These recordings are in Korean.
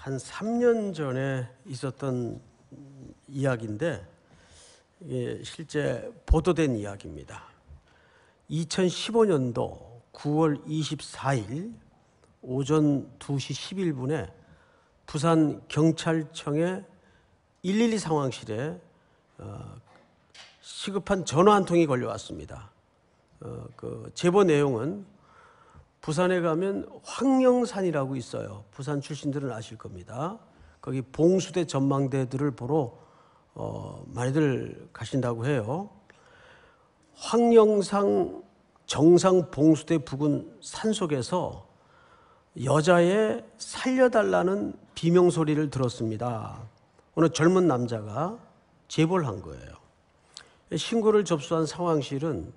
한 3년 전에 있었던 이야기인데 실제 보도된 이야기입니다. 2015년도 9월 24일 오전 2시 11분에 부산 경찰청의 112 상황실에 어, 시급한 전화 한 통이 걸려왔습니다. 어, 그 제보 내용은 부산에 가면 황령산이라고 있어요. 부산 출신들은 아실 겁니다. 거기 봉수대 전망대들을 보러 어, 많이들 가신다고 해요. 황령상 정상 봉수대 부근 산 속에서 여자의 살려달라는 비명 소리를 들었습니다. 어느 젊은 남자가 제보를 한 거예요. 신고를 접수한 상황실은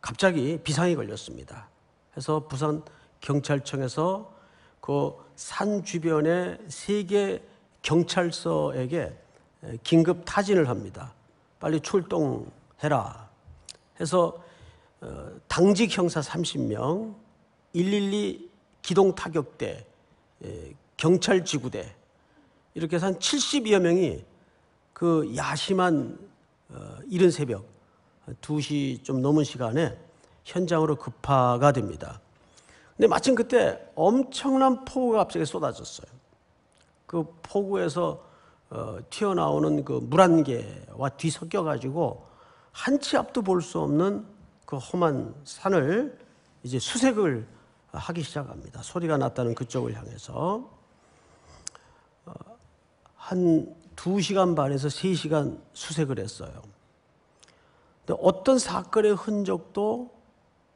갑자기 비상이 걸렸습니다. 그래서 부산 경찰청에서 그 산 주변의 세개 경찰서에게 긴급 타진을 합니다. 빨리 출동해라. 해서 어, 당직 형사 30명, 112 기동 타격대, 경찰 지구대 이렇게 해서 한 70여 명이 그 야심한 어, 이른 새벽 2시 좀 넘은 시간에 현장으로 급파가 됩니다. 근데 마침 그때 엄청난 폭우가 갑자기 쏟아졌어요. 그 폭우에서 어, 튀어나오는 그 물안개와 뒤섞여 가지고 한 치 앞도 볼 수 없는 그 험한 산을 이제 수색을 하기 시작합니다. 소리가 났다는 그쪽을 향해서 어, 한 2시간 반에서 3시간 수색을 했어요. 어떤 사건의 흔적도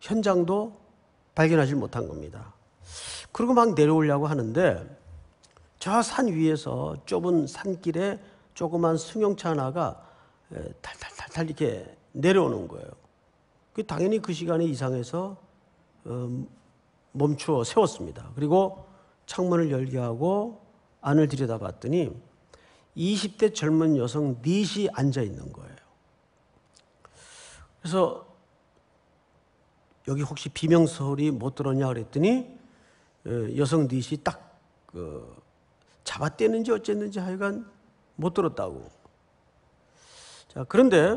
현장도 발견하지 못한 겁니다. 그리고 막 내려오려고 하는데 저 산 위에서 좁은 산길에 조그만 승용차 하나가 탈탈탈탈 이렇게 내려오는 거예요. 그 당연히 그 시간에 이상해서 어, 멈추어 세웠습니다. 그리고 창문을 열게 하고 안을 들여다봤더니 20대 젊은 여성 넷이 앉아 있는 거예요. 그래서 여기 혹시 비명 소리 못 들었냐 그랬더니 어, 여성 닛이 딱그 잡아떼는지 어쨌는지 하여간 못 들었다고. 자 그런데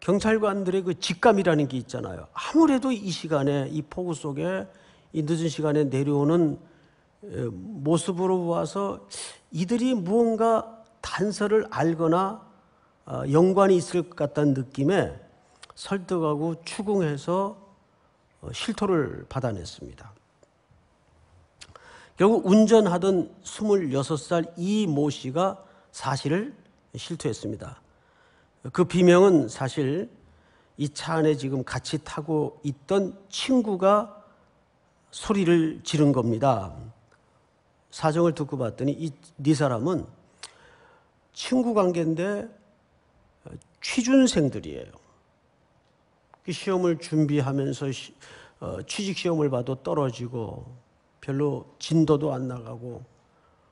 경찰관들의 그 직감이라는 게 있잖아요. 아무래도 이 시간에 이 폭우 속에 이 늦은 시간에 내려오는 모습으로 보아서 이들이 무언가 단서를 알거나 아, 연관이 있을 것 같다는 느낌에 설득하고 추궁해서 어, 실토를 받아냈습니다. 결국 운전하던 26살 이 모 씨가 사실을 실토했습니다. 그 비명은 사실 이 차 안에 지금 같이 타고 있던 친구가 소리를 지른 겁니다. 사정을 듣고 봤더니 이, 네 사람은 친구 관계인데 취준생들이에요. 그 시험을 준비하면서 어, 취직 시험을 봐도 떨어지고 별로 진도도 안 나가고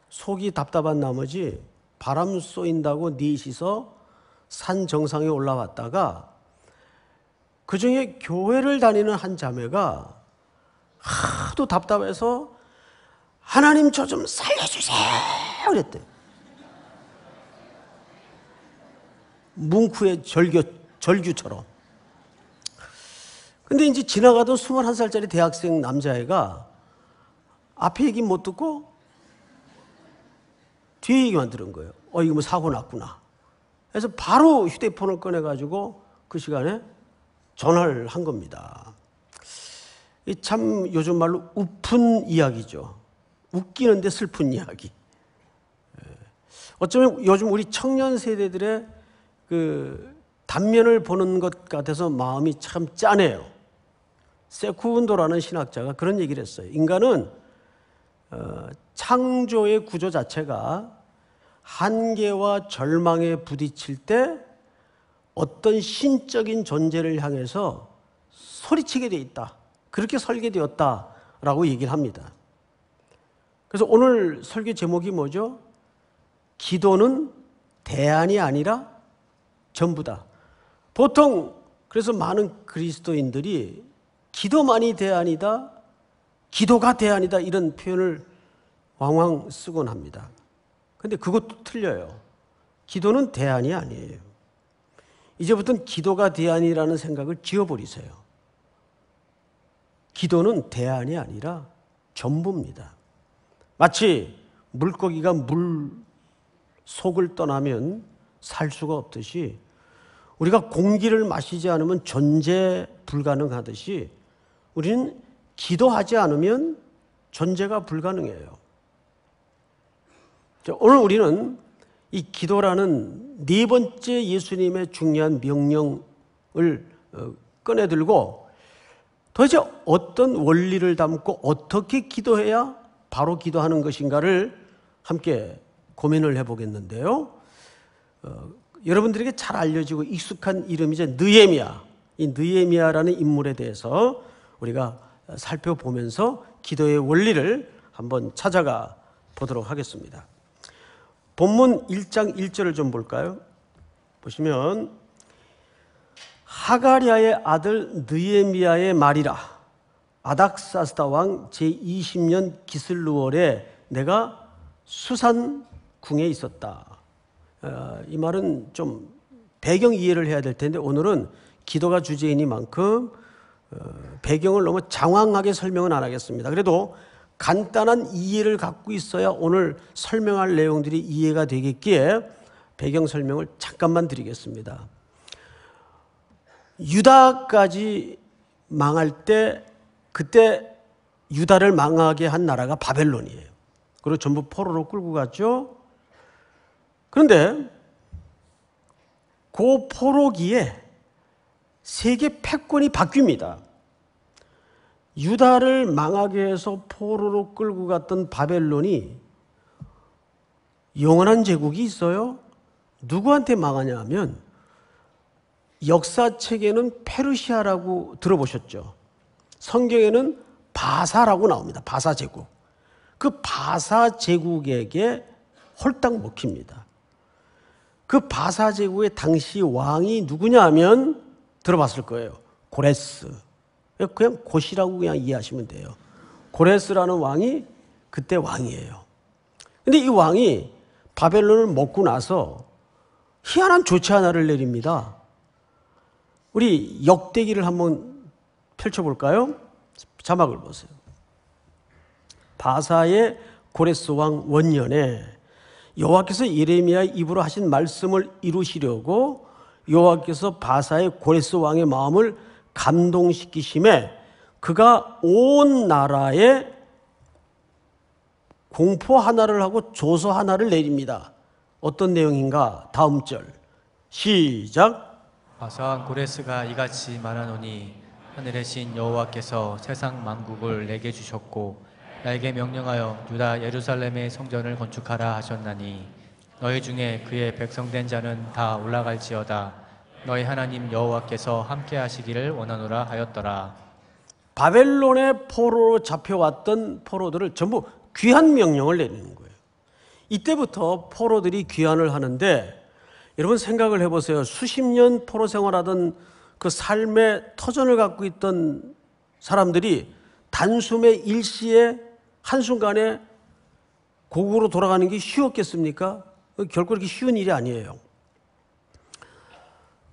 속이 답답한 나머지 바람 쏘인다고 넷이서 산 정상에 올라왔다가 그 중에 교회를 다니는 한 자매가 하도 답답해서 하나님 저 좀 살려주세요! 그랬대. 뭉크의 절규, 절규처럼. 근데 이제 지나가던 21살짜리 대학생 남자애가 앞에 얘기 못 듣고 뒤에 얘기만 들은 거예요. 어, 이거 뭐 사고 났구나. 그래서 바로 휴대폰을 꺼내가지고 그 시간에 전화를 한 겁니다. 이 참 요즘 말로 웃픈 이야기죠. 웃기는데 슬픈 이야기. 예. 어쩌면 요즘 우리 청년 세대들의 그 단면을 보는 것 같아서 마음이 참 짠해요. 세쿠운도라는 신학자가 그런 얘기를 했어요. 인간은 어, 창조의 구조 자체가 한계와 절망에 부딪힐 때 어떤 신적인 존재를 향해서 소리치게 돼 있다. 그렇게 설계되었다라고 얘기를 합니다. 그래서 오늘 설교 제목이 뭐죠? 기도는 대안이 아니라 전부다. 보통 그래서 많은 그리스도인들이 기도만이 대안이다, 기도가 대안이다 이런 표현을 왕왕 쓰곤 합니다. 근데 그것도 틀려요. 기도는 대안이 아니에요. 이제부터는 기도가 대안이라는 생각을 지워버리세요. 기도는 대안이 아니라 전부입니다. 마치 물고기가 물 속을 떠나면 살 수가 없듯이 우리가 공기를 마시지 않으면 존재 불가능하듯이 우리는 기도하지 않으면 존재가 불가능해요. 오늘 우리는 이 기도라는 네 번째 예수님의 중요한 명령을 어, 꺼내들고 도대체 어떤 원리를 담고 어떻게 기도해야 바로 기도하는 것인가를 함께 고민을 해보겠는데요. 어, 여러분들에게 잘 알려지고 익숙한 이름이죠. 느에미아. 이 느에미아라는 인물에 대해서 우리가 살펴보면서 기도의 원리를 한번 찾아가 보도록 하겠습니다. 본문 1장 1절을 좀 볼까요? 보시면 하가리아의 아들 느에미야의 말이라 아닥사스다 왕 제20년 기슬루월에 내가 수산 궁에 있었다. 어, 이 말은 좀 배경 이해를 해야 될 텐데 오늘은 기도가 주제이니만큼 배경을 너무 장황하게 설명은 안 하겠습니다. 그래도 간단한 이해를 갖고 있어야 오늘 설명할 내용들이 이해가 되겠기에 배경 설명을 잠깐만 드리겠습니다. 유다까지 망할 때 그때 유다를 망하게 한 나라가 바벨론이에요. 그리고 전부 포로로 끌고 갔죠. 그런데 그 포로기에 세계 패권이 바뀝니다. 유다를 망하게 해서 포로로 끌고 갔던 바벨론이 영원한 제국이 있어요. 누구한테 망하냐 하면 역사책에는 페르시아라고 들어보셨죠. 성경에는 바사라고 나옵니다. 바사 제국. 그 바사 제국에게 홀딱 먹힙니다. 그 바사 제국의 당시 왕이 누구냐 하면 들어봤을 거예요. 고레스. 그냥 곳이라고 그냥 이해하시면 돼요. 고레스라는 왕이 그때 왕이에요. 근데 이 왕이 바벨론을 먹고 나서 희한한 조치 하나를 내립니다. 우리 역대기를 한번 펼쳐볼까요? 자막을 보세요. 바사의 고레스 왕 원년에 여호와께서 예레미야 입으로 하신 말씀을 이루시려고 여호와께서 바사의 고레스 왕의 마음을 감동시키심에 그가 온 나라에 공포 하나를 하고 조서 하나를 내립니다. 어떤 내용인가? 다음 절. 시작. 바사왕 고레스가 이같이 말하노니 하늘의 신 여호와께서 세상 만국을 내게 주셨고 나에게 명령하여 유다 예루살렘의 성전을 건축하라 하셨나니 너희 중에 그의 백성된 자는 다 올라갈지어다 너희 하나님 여호와께서 함께 하시기를 원하노라 하였더라. 바벨론의 포로로 잡혀왔던 포로들을 전부 귀환 명령을 내리는 거예요. 이때부터 포로들이 귀환을 하는데 여러분 생각을 해보세요. 수십 년 포로 생활하던 그 삶의 터전을 갖고 있던 사람들이 단숨에 일시에 한순간에 고국으로 돌아가는 게 쉬웠겠습니까? 결코 그렇게 쉬운 일이 아니에요.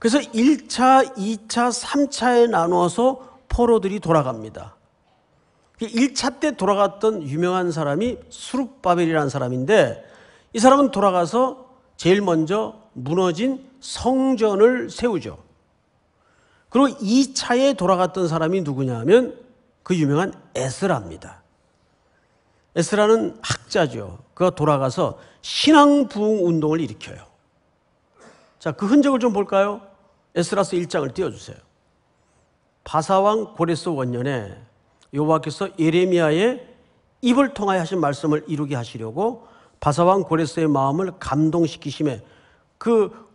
그래서 1차, 2차, 3차에 나누어서 포로들이 돌아갑니다. 1차 때 돌아갔던 유명한 사람이 수룩바벨이라는 사람인데 이 사람은 돌아가서 제일 먼저 무너진 성전을 세우죠. 그리고 2차에 돌아갔던 사람이 누구냐면 하그 유명한 에스라입니다. 에스라는 학자죠. 그가 돌아가서 신앙 부흥 운동을 일으켜요. 자, 그 흔적을 좀 볼까요? 에스라서 1장을 띄워주세요. 바사왕 고레스 원년에 여와께서 예레미야의 입을 통하여 하신 말씀을 이루게 하시려고 바사왕 고레스의 마음을 감동시키심에 그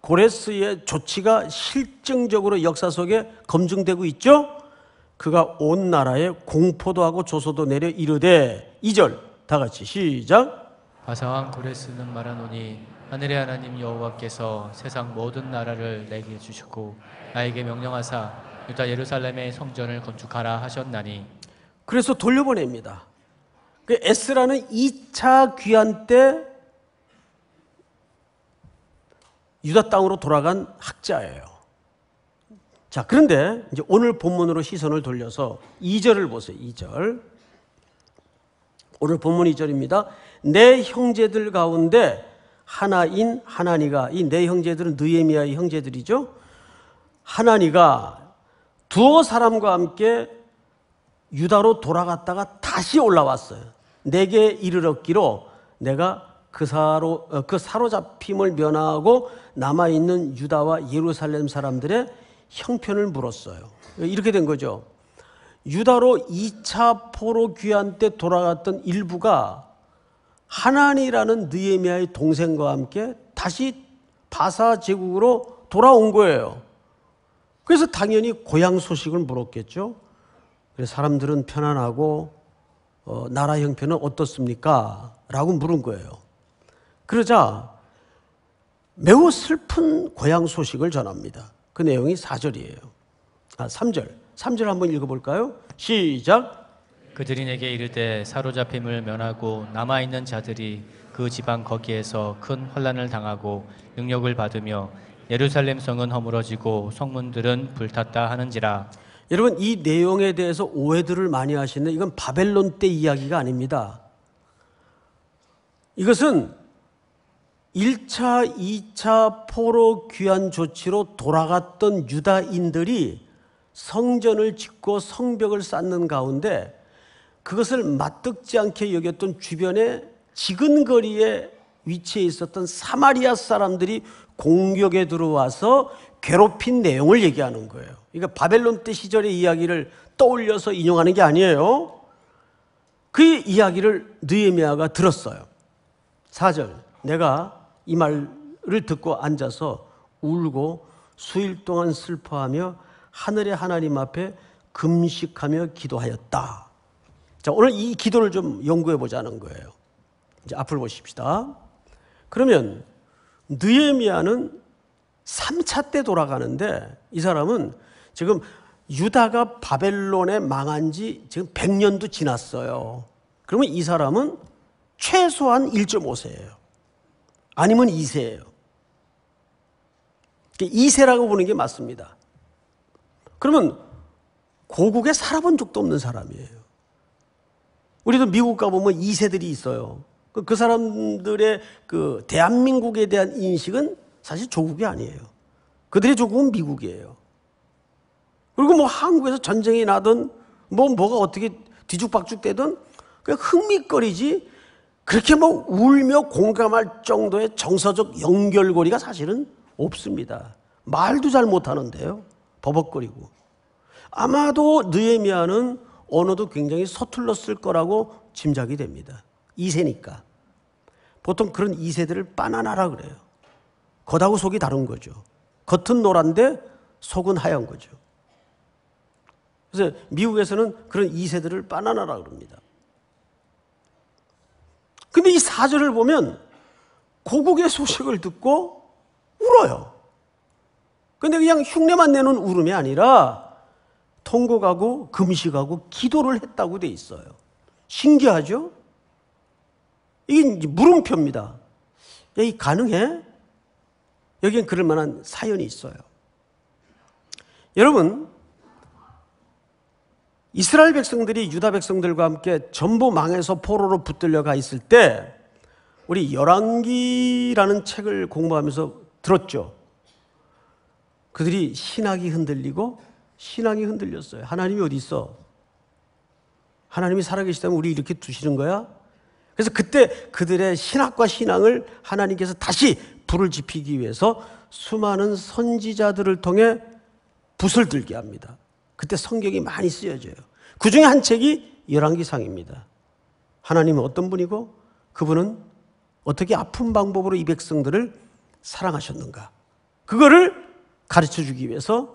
고레스의 조치가 실증적으로 역사 속에 검증되고 있죠? 그가 온 나라에 공포도 하고 조소도 내려 이르되 2절 다 같이 시작 바사왕 고레스는 말하노니 하늘의 하나님 여호와께서 세상 모든 나라를 내게 주셨고 나에게 명령하사 유다 예루살렘의 성전을 건축하라 하셨나니 그래서 돌려보냅니다. 그 에스라는 2차 귀환 때 유다 땅으로 돌아간 학자예요. 자, 그런데 이제 오늘 본문으로 시선을 돌려서 2절을 보세요. 2절. 오늘 본문 2절입니다. 내 형제들 가운데 하나인 하나니가 이 네 형제들은 느헤미야의 형제들이죠. 하나니가 두 사람과 함께 유다로 돌아갔다가 다시 올라왔어요. 내게 이르렀기로 내가 그 사로 어, 그 사로잡힘을 면하고 남아 있는 유다와 예루살렘 사람들의 형편을 물었어요. 이렇게 된 거죠. 유다로 2차 포로 귀환 때 돌아갔던 일부가 하나니라는 느에미아의 동생과 함께 다시 바사 제국으로 돌아온 거예요. 그래서 당연히 고향 소식을 물었겠죠. 그래서 사람들은 편안하고 어, 나라 형편은 어떻습니까? 라고 물은 거예요. 그러자 매우 슬픈 고향 소식을 전합니다. 그 내용이 4절이에요. 아, 3절. 3절 한번 읽어볼까요? 시작. 그들이 내게 이르되 사로잡힘을 면하고 남아 있는 자들이 그 지방 거기에서 큰 환란을 당하고 능력을 받으며 예루살렘 성은 허물어지고 성문들은 불탔다 하는지라. 여러분 이 내용에 대해서 오해들을 많이 하시는 이건 바벨론 때 이야기가 아닙니다. 이것은 1차, 2차 포로 귀환 조치로 돌아갔던 유다인들이 성전을 짓고 성벽을 쌓는 가운데 그것을 마뜩지 않게 여겼던 주변의 지근거리에 위치해 있었던 사마리아 사람들이 공격에 들어와서 괴롭힌 내용을 얘기하는 거예요. 그러니까 바벨론 때 시절의 이야기를 떠올려서 인용하는 게 아니에요. 그 이야기를 느헤미야가 들었어요. 4절. 내가 이 말을 듣고 앉아서 울고 수일 동안 슬퍼하며 하늘의 하나님 앞에 금식하며 기도하였다. 자, 오늘 이 기도를 좀 연구해 보자는 거예요. 이제 앞을 보십시다. 그러면 느헤미야는 3차 때 돌아가는데 이 사람은 지금 유다가 바벨론에 망한 지 지금 100년도 지났어요. 그러면 이 사람은 최소한 1.5세예요. 아니면 2세예요. 2세라고 그러니까 보는 게 맞습니다. 그러면 고국에 살아본 적도 없는 사람이에요. 우리도 미국 가보면 2세들이 있어요. 그, 그 사람들의 그 대한민국에 대한 인식은 사실 조국이 아니에요. 그들의 조국은 미국이에요. 그리고 뭐 한국에서 전쟁이 나든 뭐 뭐가 어떻게 뒤죽박죽 되든 그냥 흥미거리지 그렇게 뭐 울며 공감할 정도의 정서적 연결고리가 사실은 없습니다. 말도 잘 못하는데요. 버벅거리고. 아마도 느에미아는 언어도 굉장히 서툴렀을 거라고 짐작이 됩니다. 2세니까. 보통 그런 2세들을 바나나라 그래요. 겉하고 속이 다른 거죠. 겉은 노란데 속은 하얀 거죠. 그래서 미국에서는 그런 2세들을 바나나라 그럽니다. 근데 이사절을 보면 고국의 소식을 듣고 울어요. 근데 그냥 흉내만 내는 울음이 아니라 통곡하고 금식하고 기도를 했다고 돼 있어요. 신기하죠? 이게 물음표입니다. 이 가능해? 여긴 그럴 만한 사연이 있어요. 여러분, 이스라엘 백성들이 유다 백성들과 함께 전부망해서 포로로 붙들려 가 있을 때 우리 열왕기라는 책을 공부하면서 들었죠. 그들이 신학이 흔들리고 신앙이 흔들렸어요. 하나님이 어디 있어? 하나님이 살아계시다면 우리 이렇게 두시는 거야? 그래서 그때 그들의 신학과 신앙을 하나님께서 다시 불을 지피기 위해서 수많은 선지자들을 통해 붓을 들게 합니다. 그때 성경이 많이 쓰여져요. 그 중에 한 책이 열왕기상입니다. 하나님은 어떤 분이고 그분은 어떻게 아픈 방법으로 이 백성들을 사랑하셨는가? 그거를 가르쳐 주기 위해서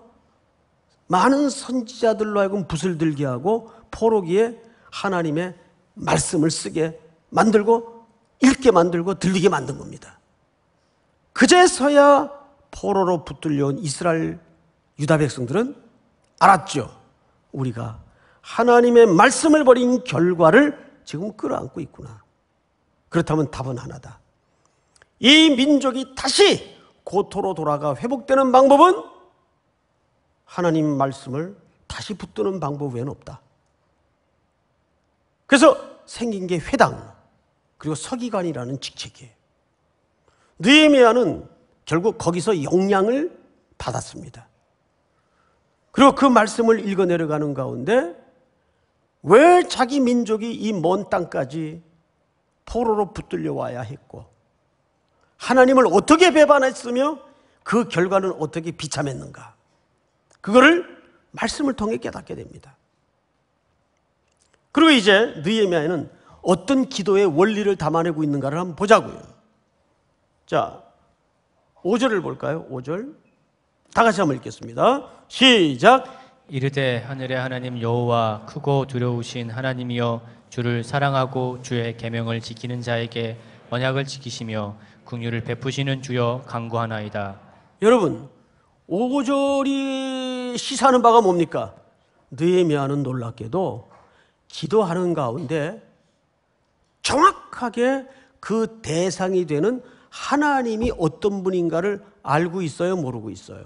많은 선지자들로 하여금 붓을 들게 하고 포로기에 하나님의 말씀을 쓰게 만들고 읽게 만들고 들리게 만든 겁니다. 그제서야 포로로 붙들려온 이스라엘 유다 백성들은 알았죠. 우리가 하나님의 말씀을 버린 결과를 지금 끌어안고 있구나. 그렇다면 답은 하나다. 이 민족이 다시 고토로 돌아가 회복되는 방법은 하나님 말씀을 다시 붙드는 방법 외에는 없다. 그래서 생긴 게 회당 그리고 서기관이라는 직책이에요. 느헤미야는 결국 거기서 영향을 받았습니다. 그리고 그 말씀을 읽어 내려가는 가운데 왜 자기 민족이 이 먼 땅까지 포로로 붙들려 와야 했고 하나님을 어떻게 배반했으며 그 결과는 어떻게 비참했는가? 그거를 말씀을 통해 깨닫게 됩니다. 그리고 이제 느헤미야에는 어떤 기도의 원리를 담아내고 있는가를 한번 보자고요. 자, 5절을 볼까요? 5절. 다 같이 한번 읽겠습니다. 시작. 이르되 하늘의 하나님 여호와 크고 두려우신 하나님이여 주를 사랑하고 주의 계명을 지키는 자에게 언약을 지키시며 긍휼을 베푸시는 주여 강구하나이다. 여러분, 5절이 시, 사하는 바가 뭡니까? 느헤미야는 놀랍게도 기도하는 가운데 정확하게 그 대상이 되는 하나님이 어떤 분인가를 알고 있어요, 모르고 있어요.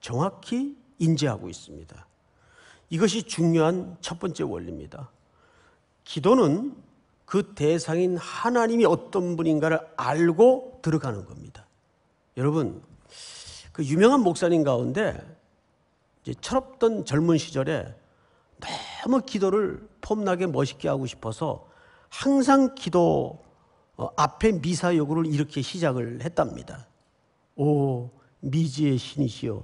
정확히 인지하고 있습니다. 이것이 중요한 첫 번째 원리입니다. 기도는 그 대상인 하나님이 어떤 분인가를 알고 들어가는 겁니다. 여러분, 그 유명한 목사님 가운데 철없던 젊은 시절에 너무 기도를 폼나게 멋있게 하고 싶어서 항상 기도 어, 앞에 미사 요구를 이렇게 시작을 했답니다. 오 미지의 신이시여.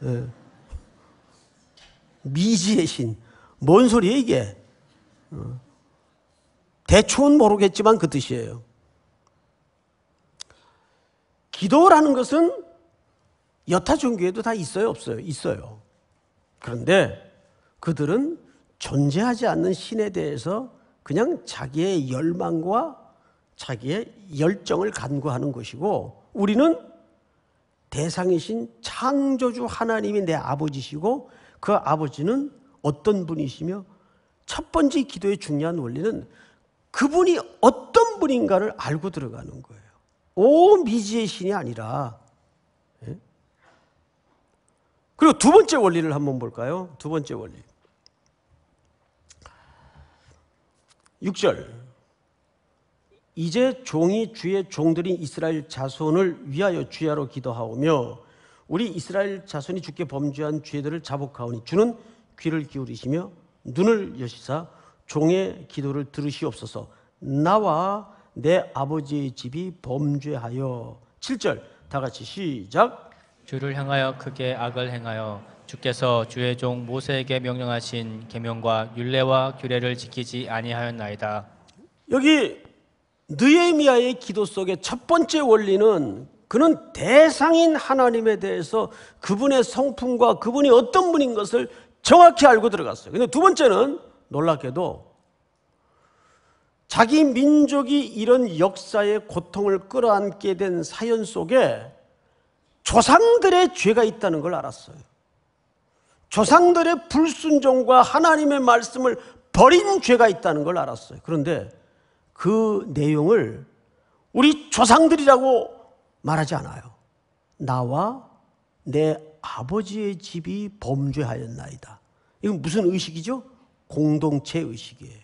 네. 미지의 신. 뭔소리예 이게? 어. 대충은 모르겠지만 그 뜻이에요. 기도라는 것은 여타 종교에도 다 있어요 없어요? 있어요. 그런데 그들은 존재하지 않는 신에 대해서 그냥 자기의 열망과 자기의 열정을 간구하는 것이고 우리는 대상이신 창조주 하나님이 내 아버지시고 그 아버지는 어떤 분이시며 첫 번째 기도의 중요한 원리는 그분이 어떤 분인가를 알고 들어가는 거예요. 오 미지의 신이 아니라 그리고 두 번째 원리를 한번 볼까요? 두 번째 원리. 6절. 이제 종이 주의 종들인 이스라엘 자손을 위하여 주야로 기도하오며 우리 이스라엘 자손이 주께 범죄한 죄들을 자복하오니 주는 귀를 기울이시며 눈을 여시사 종의 기도를 들으시옵소서 나와 내 아버지의 집이 범죄하여 7절 다 같이 시작 주를 향하여 크게 악을 행하여 주께서 주의 종 모세에게 명령하신 계명과 율례와 규례를 지키지 아니하였나이다. 여기 느헤미야의 기도 속의 첫 번째 원리는 그는 대상인 하나님에 대해서 그분의 성품과 그분이 어떤 분인 것을 정확히 알고 들어갔어요. 근데 두 번째는 놀랍게도 자기 민족이 이런 역사의 고통을 끌어안게 된 사연 속에 조상들의 죄가 있다는 걸 알았어요. 조상들의 불순종과 하나님의 말씀을 버린 죄가 있다는 걸 알았어요. 그런데 그 내용을 우리 조상들이라고 말하지 않아요. 나와 내 아버지의 집이 범죄하였나이다. 이건 무슨 의식이죠? 공동체 의식이에요.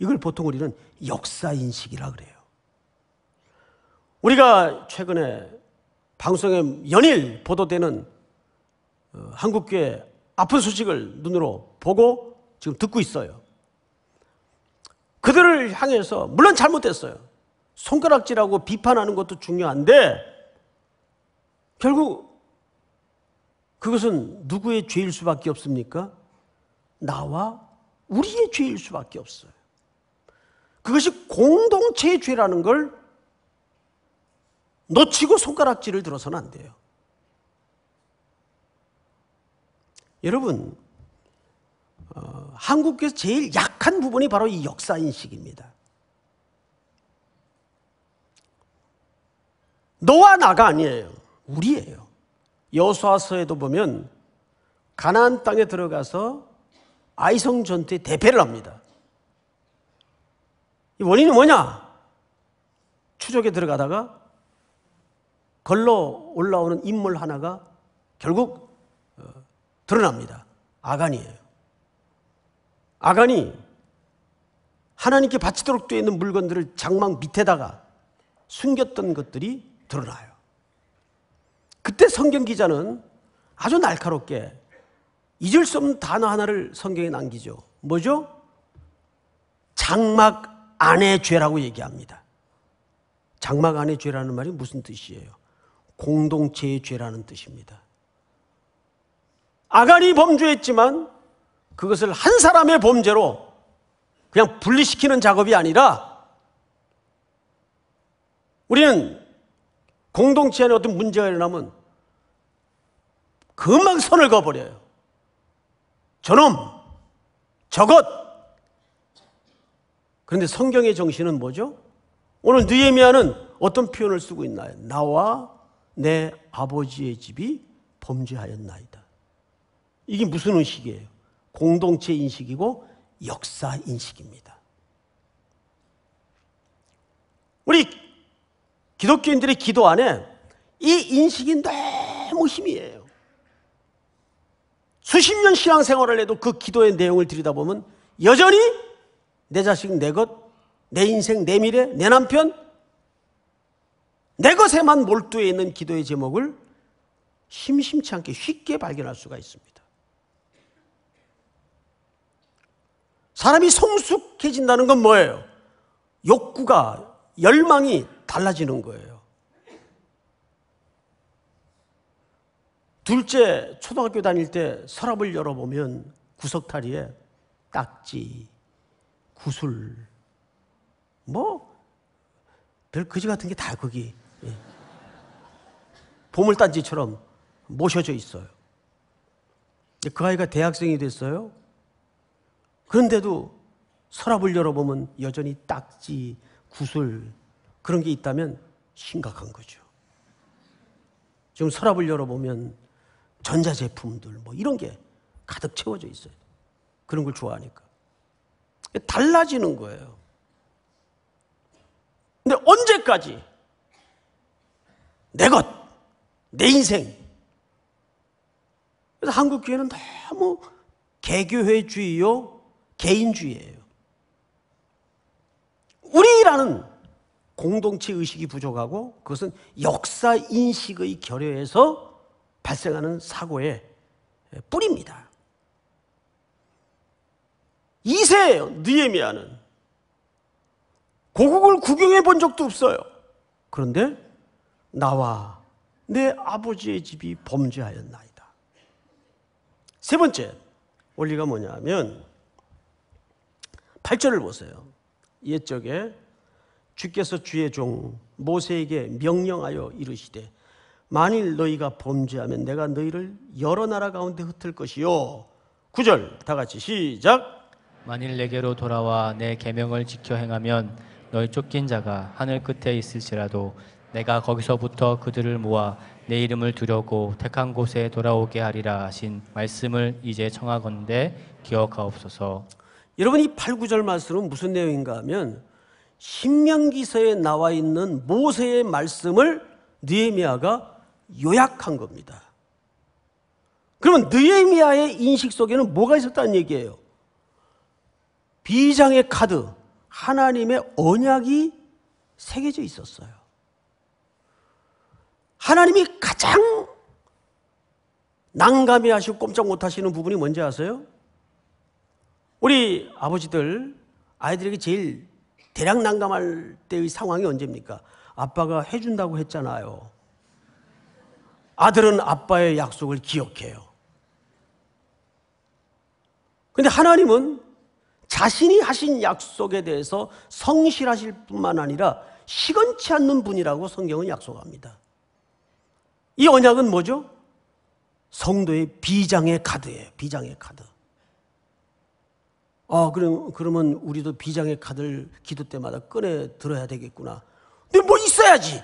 이걸 보통 우리는 역사인식이라 그래요. 우리가 최근에 방송에 연일 보도되는 어, 한국교회 아픈 소식을 눈으로 보고 지금 듣고 있어요. 그들을 향해서 물론 잘못됐어요. 손가락질하고 비판하는 것도 중요한데 결국 그것은 누구의 죄일 수밖에 없습니까? 나와 우리의 죄일 수밖에 없어요. 그것이 공동체의 죄라는 걸 놓치고 손가락질을 들어서는 안 돼요. 여러분, 어, 한국에서 제일 약한 부분이 바로 이 역사인식입니다. 너와 나가 아니에요. 우리예요. 여수아서에도 보면 가나안 땅에 들어가서 아이성 전투에 대패를 합니다. 원인이 뭐냐? 추적에 들어가다가 걸러 올라오는 인물 하나가 결국 어, 드러납니다. 아간이에요. 아간이 하나님께 바치도록 되어 있는 물건들을 장막 밑에다가 숨겼던 것들이 드러나요. 그때 성경 기자는 아주 날카롭게 잊을 수 없는 단어 하나를 성경에 남기죠. 뭐죠? 장막 안의 죄라고 얘기합니다. 장막 안의 죄라는 말이 무슨 뜻이에요? 공동체의 죄라는 뜻입니다. 아간이 범죄했지만 그것을 한 사람의 범죄로 그냥 분리시키는 작업이 아니라 우리는 공동체 안에 어떤 문제가 일어나면 금방 선을 거버려요. 저놈, 저것. 그런데 성경의 정신은 뭐죠? 오늘 느헤미야는 어떤 표현을 쓰고 있나요? 나와 내 아버지의 집이 범죄하였나이다. 이게 무슨 의식이에요? 공동체 인식이고 역사 인식입니다. 우리 기독교인들의 기도 안에 이 인식이 너무 힘이에요. 수십 년 신앙생활을 해도 그 기도의 내용을 들여다보면 여전히 내 자식, 내 것, 내 인생, 내 미래, 내 남편, 내 것에만 몰두해 있는 기도의 제목을 심심치 않게 쉽게 발견할 수가 있습니다. 사람이 성숙해진다는 건 뭐예요? 욕구가, 열망이 달라지는 거예요. 둘째, 초등학교 다닐 때 서랍을 열어보면 구석타리에 딱지, 구슬, 뭐, 별 거지 같은 게 다 거기 예. 보물단지처럼 모셔져 있어요. 그 아이가 대학생이 됐어요. 그런데도 서랍을 열어보면 여전히 딱지, 구슬 그런 게 있다면 심각한 거죠. 지금 서랍을 열어보면 전자제품들 뭐 이런 게 가득 채워져 있어요. 그런 걸 좋아하니까. 달라지는 거예요. 근데 언제까지 내 것, 내 인생. 그래서 한국 교회는 너무 개교회주의요, 개인주의예요. 우리라는 공동체 의식이 부족하고 그것은 역사 인식의 결여에서 발생하는 사고의 뿌리입니다. 2세예요. 느에미아는 고국을 구경해 본 적도 없어요. 그런데 나와 내 아버지의 집이 범죄하였나이다. 세 번째 원리가 뭐냐면 8절을 보세요. 옛적에 주께서 주의 종 모세에게 명령하여 이르시되 만일 너희가 범죄하면 내가 너희를 여러 나라 가운데 흩을 것이요. 9절 다 같이 시작. 만일 내게로 돌아와 내 계명을 지켜 행하면 너희 쫓긴 자가 하늘 끝에 있을지라도 내가 거기서부터 그들을 모아 내 이름을 두려고 택한 곳에 돌아오게 하리라 하신 말씀을 이제 청하건대 기억하옵소서. 여러분 이 8, 9절 말씀은 무슨 내용인가 하면 신명기서에 나와 있는 모세의 말씀을 느헤미야가 요약한 겁니다. 그러면 느헤미야의 인식 속에는 뭐가 있었다는 얘기예요. 비장의 카드 하나님의 언약이 새겨져 있었어요. 하나님이 가장 난감해 하시고 꼼짝 못 하시는 부분이 뭔지 아세요? 우리 아버지들 아이들에게 제일 대략 난감할 때의 상황이 언제입니까? 아빠가 해준다고 했잖아요. 아들은 아빠의 약속을 기억해요. 근데 하나님은 자신이 하신 약속에 대해서 성실하실 뿐만 아니라 시건치 않는 분이라고 성경은 약속합니다. 이 언약은 뭐죠? 성도의 비장의 카드예요. 비장의 카드. 아, 그럼, 그러면 우리도 비장의 카드를 기도 때마다 꺼내 들어야 되겠구나. 근데 뭐 있어야지!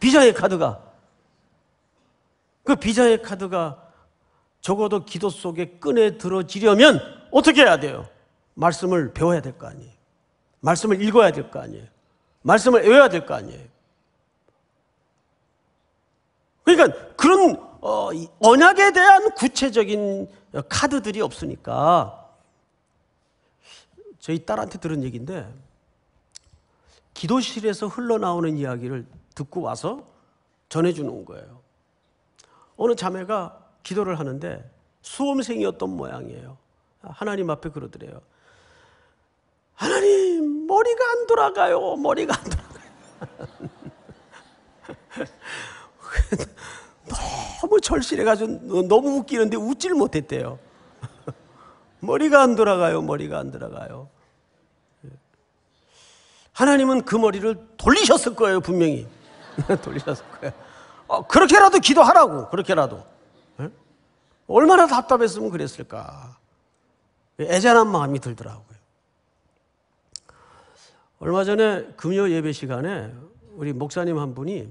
비장의 카드가. 그 비장의 카드가 적어도 기도 속에 꺼내 들어지려면 어떻게 해야 돼요? 말씀을 배워야 될 거 아니에요. 말씀을 읽어야 될 거 아니에요. 말씀을 외워야 될 거 아니에요. 그러니까 그런 어, 언약에 대한 구체적인 카드들이 없으니까 저희 딸한테 들은 얘기인데 기도실에서 흘러나오는 이야기를 듣고 와서 전해주는 거예요. 어느 자매가 기도를 하는데 수험생이었던 모양이에요. 하나님 앞에 그러더래요. 하나님, 머리가 안 돌아가요. 머리가 안 돌아가요. 너무 절실해가지고 너무 웃기는데 웃질 못했대요. 머리가 안 돌아가요. 머리가 안 돌아가요. 예. 하나님은 그 머리를 돌리셨을 거예요. 분명히 돌리셨을 거예요. 어, 그렇게라도 기도하라고. 그렇게라도. 에? 예? 얼마나 답답했으면 그랬을까. 예, 애잔한 마음이 들더라고요. 얼마 전에 금요 예배 시간에 우리 목사님 한 분이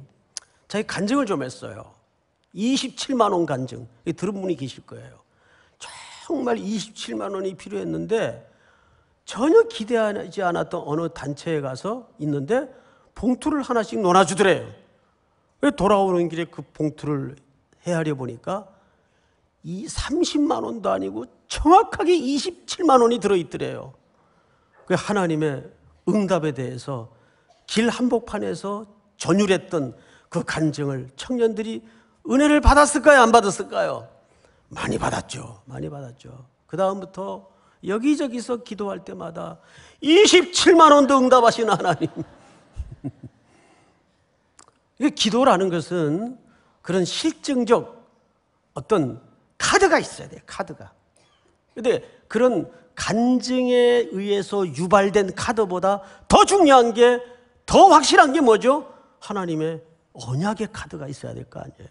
자기 간증을 좀 했어요. 27만 원 간증. 들은 분이 계실 거예요. 정말 27만 원이 필요했는데 전혀 기대하지 않았던 어느 단체에 가서 있는데 봉투를 하나씩 놓아주더래요. 돌아오는 길에 그 봉투를 헤아려 보니까 이 30만 원도 아니고 정확하게 27만 원이 들어있더래요. 그 하나님의 응답에 대해서 길 한복판에서 전율했던 그 간증을 청년들이 은혜를 받았을까요? 안 받았을까요? 많이 받았죠. 많이 받았죠. 그 다음부터 여기저기서 기도할 때마다 27만 원도 응답하신 하나님. 이 기도라는 것은 그런 실증적 어떤 카드가 있어야 돼요. 카드가. 근데 그런 간증에 의해서 유발된 카드보다 더 중요한 게, 더 확실한 게 뭐죠? 하나님의 언약의 카드가 있어야 될 거 아니에요.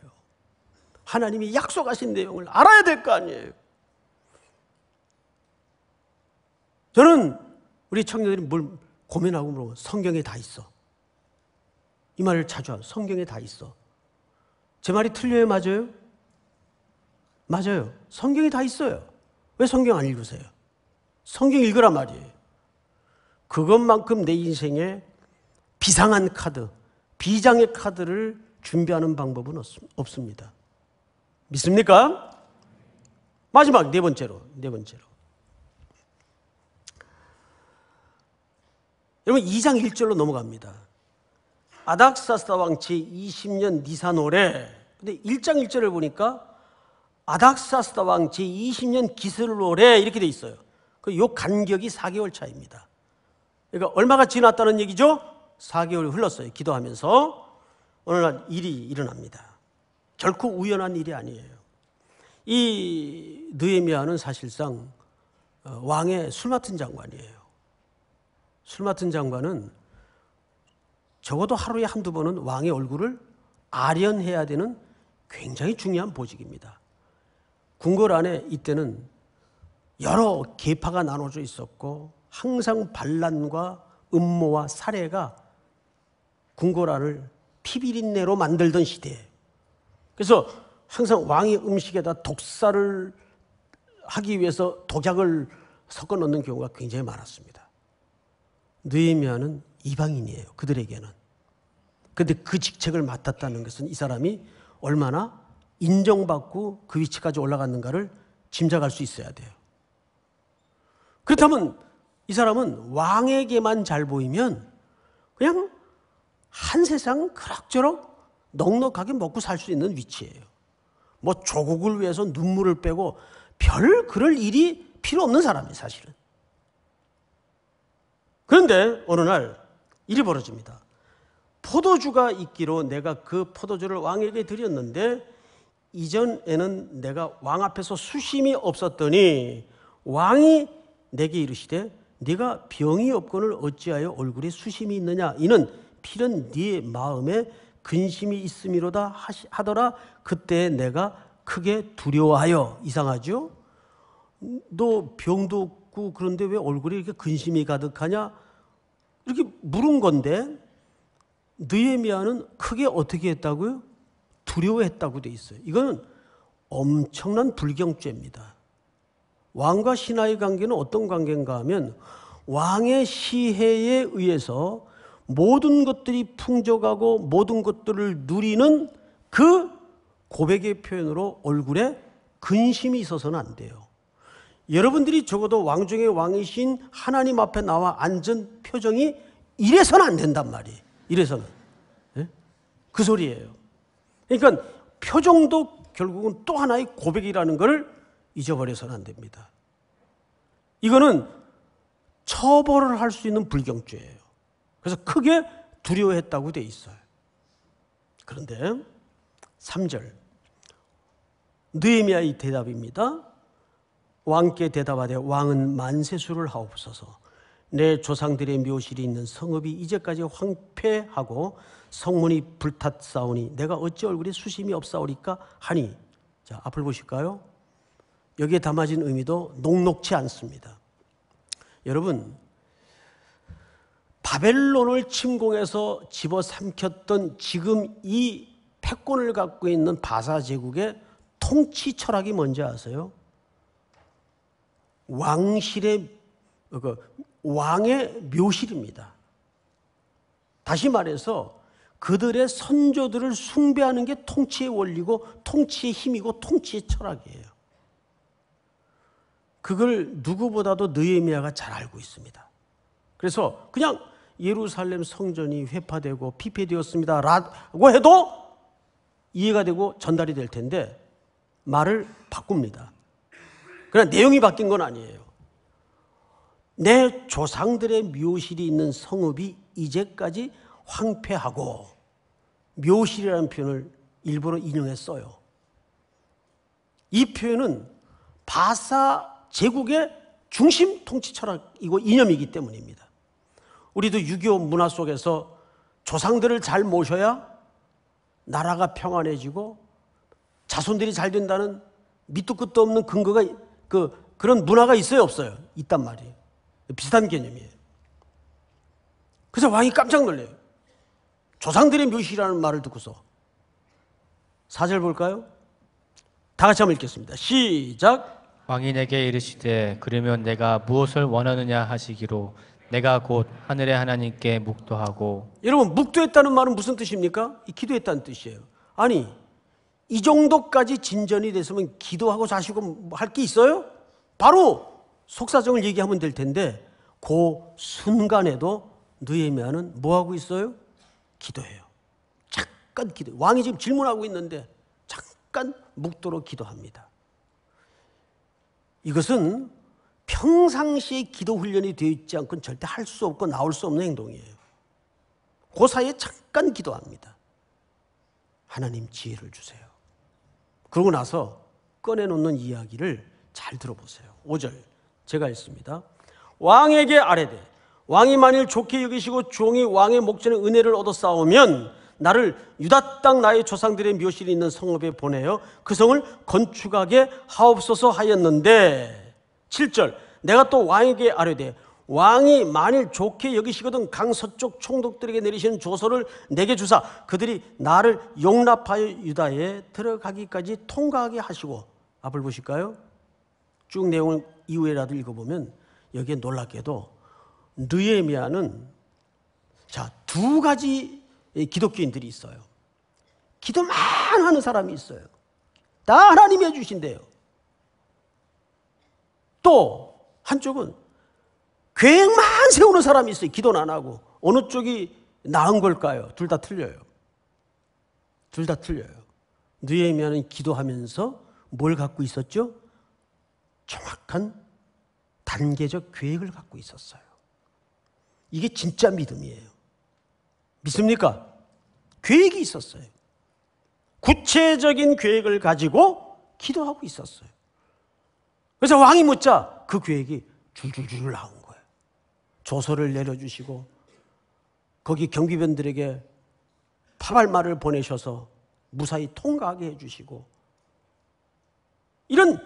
하나님이 약속하신 내용을 알아야 될 거 아니에요. 저는 우리 청년들이 뭘 고민하고 물어보면 성경에 다 있어. 이 말을 자주 하고 성경에 다 있어. 제 말이 틀려요, 맞아요? 맞아요. 성경에 다 있어요. 왜 성경 안 읽으세요? 성경 읽으란 말이에요. 그것만큼 내 인생에 비상한 카드, 비장의 카드를 준비하는 방법은 없, 없습니다. 믿습니까? 마지막 네 번째로, 네 번째로. 여러분 2장 1절로 넘어갑니다. 아닥사스다 왕제 20년 니산올에 근데 1장 1절을 보니까 아닥사스다 왕제 20년 기슬올에 이렇게 돼 있어요. 그 요 간격이 4개월 차입니다. 그러니까 얼마가 지났다는 얘기죠? 4개월이 흘렀어요. 기도하면서 어느 날 일이 일어납니다. 결코 우연한 일이 아니에요. 이 느헤미야는 사실상 어, 왕의 술 맡은 장관이에요. 술 맡은 장관은 적어도 하루에 한두 번은 왕의 얼굴을 아련해야 되는 굉장히 중요한 보직입니다. 궁궐 안에 이때는 여러 계파가 나눠져 있었고 항상 반란과 음모와 살해가 궁궐알를 피비린내로 만들던 시대에 그래서 항상 왕의 음식에다 독사를 하기 위해서 독약을 섞어 넣는 경우가 굉장히 많았습니다. 느헤미야는 이방인이에요. 그들에게는. 근데 그 직책을 맡았다는 것은 이 사람이 얼마나 인정받고 그 위치까지 올라갔는가를 짐작할 수 있어야 돼요. 그렇다면 이 사람은 왕에게만 잘 보이면 그냥 한 세상 그럭저럭 넉넉하게 먹고 살 수 있는 위치예요. 뭐 조국을 위해서 눈물을 빼고 별 그럴 일이 필요 없는 사람이 사실은. 그런데 어느 날 일이 벌어집니다. 포도주가 있기로 내가 그 포도주를 왕에게 드렸는데 이전에는 내가 왕 앞에서 수심이 없었더니 왕이 내게 이르시되 네가 병이 없건을 어찌하여 얼굴에 수심이 있느냐 이는 필연 네 마음에 근심이 있음이로다 하더라 그때 내가 크게 두려워하여 이상하죠? 너 병도 없고 그런데 왜 얼굴에 이렇게 근심이 가득하냐? 이렇게 물은 건데 느헤미아는 크게 어떻게 했다고요? 두려워했다고 돼 있어요. 이거는 엄청난 불경죄입니다. 왕과 신하의 관계는 어떤 관계인가 하면 왕의 시해에 의해서 모든 것들이 풍족하고 모든 것들을 누리는 그 고백의 표현으로 얼굴에 근심이 있어서는 안 돼요. 여러분들이 적어도 왕중의 왕이신 하나님 앞에 나와 앉은 표정이 이래서는 안 된단 말이에요. 이래서는. 예? 그 소리예요. 그러니까 표정도 결국은 또 하나의 고백이라는 것 잊어버려서는 안 됩니다. 이거는 처벌을 할 수 있는 불경죄예요. 그래서 크게 두려워했다고 돼 있어요. 그런데 3절 느헤미야의 대답입니다. 왕께 대답하되 왕은 만세수를 하옵소서. 내 조상들의 묘실이 있는 성읍이 이제까지 황폐하고 성문이 불탔사오니 내가 어찌 얼굴에 수심이 없사오리까 하니 자 앞을 보실까요? 여기에 담아진 의미도 녹록치 않습니다. 여러분 바벨론을 침공해서 집어삼켰던 지금 이 패권을 갖고 있는 바사 제국의 통치 철학이 뭔지 아세요? 왕실의 그 왕의 묘실입니다. 다시 말해서 그들의 선조들을 숭배하는 게 통치의 원리고 통치의 힘이고 통치의 철학이에요. 그걸 누구보다도 느헤미야가 잘 알고 있습니다. 그래서 그냥 예루살렘 성전이 회파되고 피폐되었습니다. 라고 해도 이해가 되고 전달이 될 텐데 말을 바꿉니다. 그러 내용이 바뀐 건 아니에요. 내 조상들의 묘실이 있는 성읍이 이제까지 황폐하고 묘실이라는 표현을 일부러 인용해 써요. 이 표현은 바사 제국의 중심 통치 철학이고 이념이기 때문입니다. 우리도 6.25 문화 속에서 조상들을 잘 모셔야 나라가 평안해지고 자손들이 잘 된다는 밑도 끝도 없는 근거가 그 그런 문화가 있어요 없어요 있단 말이에요 비슷한 개념이에요 그래서 왕이 깜짝 놀래요 조상들의 묘실이라는 말을 듣고서 사절 볼까요? 다 같이 한번 읽겠습니다 시작 왕이 내게 이르시되 그러면 내가 무엇을 원하느냐 하시기로 내가 곧 하늘의 하나님께 묵도하고 여러분 묵도했다는 말은 무슨 뜻입니까? 기도했다는 뜻이에요. 아니 이 정도까지 진전이 됐으면 기도하고 자시고 할 게 있어요? 바로 속사정을 얘기하면 될 텐데 그 순간에도 느헤미야는 뭐 하고 있어요? 기도해요. 잠깐 기도. 왕이 지금 질문하고 있는데 잠깐 묵도로 기도합니다. 이것은 평상시에 기도 훈련이 되어 있지 않고는 절대 할 수 없고 나올 수 없는 행동이에요. 그 사이에 잠깐 기도합니다. 하나님 지혜를 주세요. 그러고 나서 꺼내놓는 이야기를 잘 들어보세요. 5절 제가 읽습니다. 왕에게 아뢰되 왕이 만일 좋게 여기시고 종이 왕의 목전에 은혜를 얻어 싸우면 나를 유다 땅 나의 조상들의 묘실이 있는 성읍에 보내어 그 성을 건축하게 하옵소서 하였는데 7절 내가 또 왕에게 아뢰되 왕이 만일 좋게 여기시거든 강 서쪽 총독들에게 내리시는 조서를 내게 주사 그들이 나를 용납하여 유다에 들어가기까지 통과하게 하시고 앞을 보실까요? 쭉 내용을 이후에라도 읽어보면 여기에 놀랍게도 느에미아는 자 두 가지 기독교인들이 있어요. 기도만 하는 사람이 있어요. 다 하나님이 해주신대요. 또 한쪽은 계획만 세우는 사람이 있어요. 기도는 안 하고. 어느 쪽이 나은 걸까요? 둘 다 틀려요. 둘 다 틀려요. 느에미야는 기도하면서 뭘 갖고 있었죠? 정확한 단계적 계획을 갖고 있었어요. 이게 진짜 믿음이에요. 믿습니까? 계획이 있었어요. 구체적인 계획을 가지고 기도하고 있었어요. 그래서 왕이 묻자 그 계획이 줄줄줄 나온 거예요. 조서를 내려주시고 거기 경비변들에게 파발마를 보내셔서 무사히 통과하게 해주시고 이런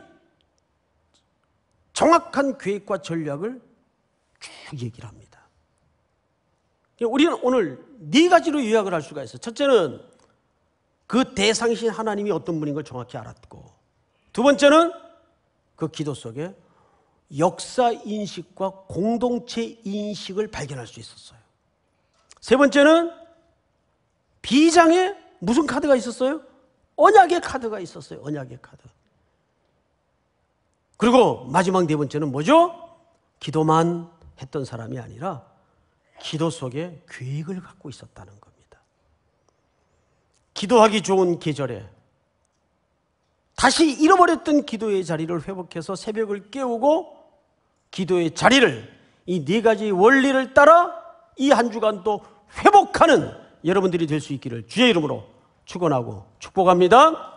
정확한 계획과 전략을 쭉 얘기를 합니다. 우리는 오늘 네 가지로 요약을 할 수가 있어요. 첫째는 그대상신 하나님이 어떤 분인 걸 정확히 알았고 두 번째는 그 기도 속에 역사 인식과 공동체 인식을 발견할 수 있었어요. 세 번째는 비장의 무슨 카드가 있었어요? 언약의 카드가 있었어요. 언약의 카드. 그리고 마지막 네 번째는 뭐죠? 기도만 했던 사람이 아니라 기도 속에 계획을 갖고 있었다는 겁니다. 기도하기 좋은 계절에 다시 잃어버렸던 기도의 자리를 회복해서 새벽을 깨우고 기도의 자리를 이 네 가지 원리를 따라 이 한 주간도 회복하는 여러분들이 될 수 있기를 주의 이름으로 축원하고 축복합니다.